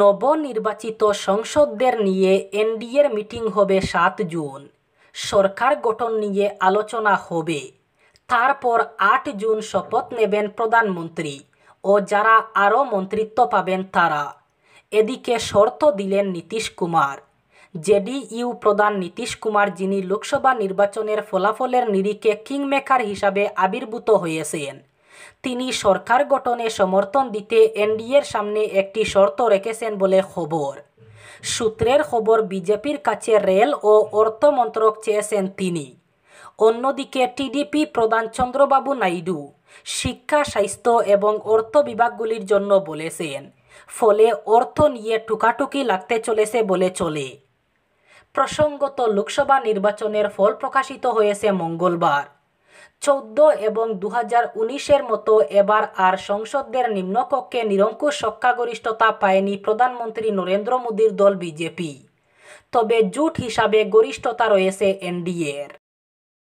নবনির্বাচিত সংসদদের নিয়ে এনডিএর মিটিং হবে সাত জুন সরকার গঠন নিয়ে আলোচনা হবে তারপর আট জুন শপথ নেবেন প্রধানমন্ত্রী ও যারা আরও মন্ত্রিত্ব পাবেন তারা এদিকে শর্ত দিলেন নীতিশ কুমার জেডিইউ প্রধান নীতিশ কুমার যিনি লোকসভা নির্বাচনের ফলাফলের নিরিখে কিংমেকার হিসাবে আবির্ভূত হয়েছেন তিনি সরকার গঠনে সমর্থন দিতে এনডিএর সামনে একটি শর্ত রেখেছেন বলে খবর সূত্রের খবর বিজেপির কাছে রেল ও অর্থমন্ত্রক চেয়েছেন তিনি অন্যদিকে টিডিপি প্রধান চন্দ্রবাবু নাইডু শিক্ষা স্বাস্থ্য এবং অর্থ বিভাগগুলির জন্য বলেছেন ফলে অর্থ নিয়ে টুকাটুকি লাগতে চলেছে বলে চলে প্রসঙ্গত লোকসভা নির্বাচনের ফল প্রকাশিত হয়েছে মঙ্গলবার চৌদ্দ এবং দু হাজার উনিশের মতো এবার আর সংসদের নিম্নকক্ষে নিরঙ্কুশ সংখ্যাগরিষ্ঠতা পায়নি প্রধানমন্ত্রী নরেন্দ্র মোদীর দল বিজেপি তবে জোট হিসাবে গরিষ্ঠতা রয়েছে এনডিএর